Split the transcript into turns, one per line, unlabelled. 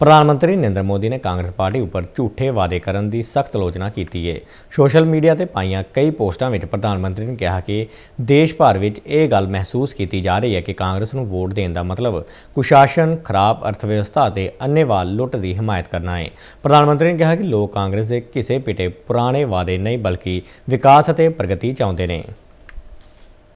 ਪ੍ਰਧਾਨ ਮੰਤਰੀ ਨਰਿੰਦਰ ਮੋਦੀ ਨੇ ਕਾਂਗਰਸ ਪਾਰਟੀ ਉੱਪਰ ਝੂਠੇ ਵਾਅਦੇ ਕਰਨ ਦੀ ਸਖਤ ਲੋਚਨਾ ਕੀਤੀ ਹੈ ਸੋਸ਼ਲ ਮੀਡੀਆ ਤੇ ਪਾਈਆਂ ਕਈ ਪੋਸਟਾਂ ਵਿੱਚ ਪ੍ਰਧਾਨ ਮੰਤਰੀ ਨੇ ਕਿਹਾ ਕਿ ਦੇਸ਼ ਭਰ ਵਿੱਚ ਇਹ ਗੱਲ ਮਹਿਸੂਸ ਕੀਤੀ ਜਾ ਰਹੀ ਹੈ ਕਿ ਕਾਂਗਰਸ ਨੂੰ ਵੋਟ ਦੇਣ ਦਾ ਮਤਲਬ ਕੁਸ਼ਾਸਨ ਖਰਾਬ ਅਰਥਵਿਵਸਥਾ ਅਤੇ ਅੰਨੇਵਾਲ ਲੁੱਟ ਦੀ ਹਮਾਇਤ ਕਰਨਾ ਹੈ ਪ੍ਰਧਾਨ ਮੰਤਰੀ ਨੇ ਕਿਹਾ ਕਿ ਲੋਕ ਕਾਂਗਰਸ ਦੇ ਕਿਸੇ ਪਿਟੇ ਪੁਰਾਣੇ ਵਾਅਦੇ ਨਹੀਂ ਬਲਕਿ ਵਿਕਾਸ ਅਤੇ ਪ੍ਰਗਤੀ ਚਾਹੁੰਦੇ ਨੇ